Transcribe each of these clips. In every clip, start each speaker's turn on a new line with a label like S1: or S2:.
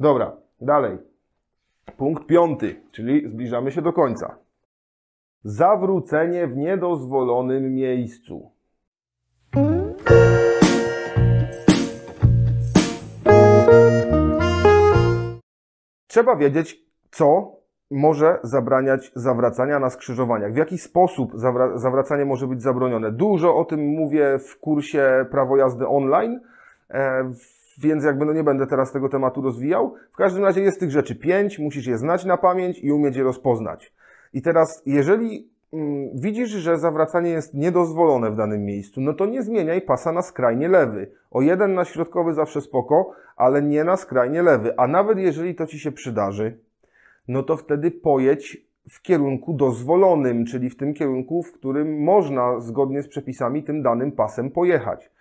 S1: Dobra, dalej. Punkt piąty, czyli zbliżamy się do końca. Zawrócenie w niedozwolonym miejscu. Trzeba wiedzieć, co może zabraniać zawracania na skrzyżowaniach. W jaki sposób zawra zawracanie może być zabronione. Dużo o tym mówię w kursie prawo jazdy online. E, w więc jakby no nie będę teraz tego tematu rozwijał. W każdym razie jest tych rzeczy pięć, musisz je znać na pamięć i umieć je rozpoznać. I teraz, jeżeli mm, widzisz, że zawracanie jest niedozwolone w danym miejscu, no to nie zmieniaj pasa na skrajnie lewy. O jeden na środkowy zawsze spoko, ale nie na skrajnie lewy. A nawet jeżeli to Ci się przydarzy, no to wtedy pojedź w kierunku dozwolonym, czyli w tym kierunku, w którym można zgodnie z przepisami tym danym pasem pojechać.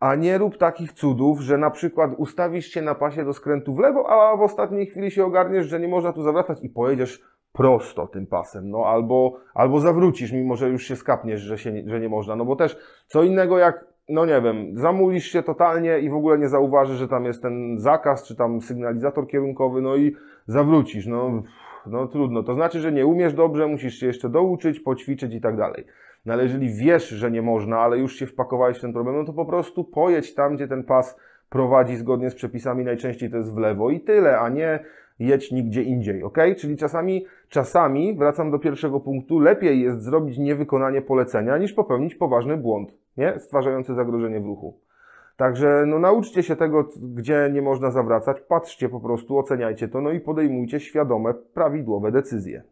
S1: A nie rób takich cudów, że na przykład ustawisz się na pasie do skrętu w lewo, a w ostatniej chwili się ogarniesz, że nie można tu zawracać i pojedziesz prosto tym pasem, no albo, albo zawrócisz, mimo że już się skapniesz, że, się, że nie można, no bo też co innego jak, no nie wiem, zamulisz się totalnie i w ogóle nie zauważysz, że tam jest ten zakaz, czy tam sygnalizator kierunkowy, no i zawrócisz, no no trudno. To znaczy, że nie umiesz dobrze, musisz się jeszcze douczyć, poćwiczyć i tak dalej. No ale jeżeli wiesz, że nie można, ale już się wpakowałeś w ten problem, no to po prostu pojedź tam, gdzie ten pas prowadzi zgodnie z przepisami, najczęściej to jest w lewo i tyle, a nie jedź nigdzie indziej, ok? Czyli czasami, czasami, wracam do pierwszego punktu, lepiej jest zrobić niewykonanie polecenia, niż popełnić poważny błąd, nie? Stwarzający zagrożenie w ruchu. Także no, nauczcie się tego, gdzie nie można zawracać, patrzcie po prostu, oceniajcie to, no i podejmujcie świadome, prawidłowe decyzje.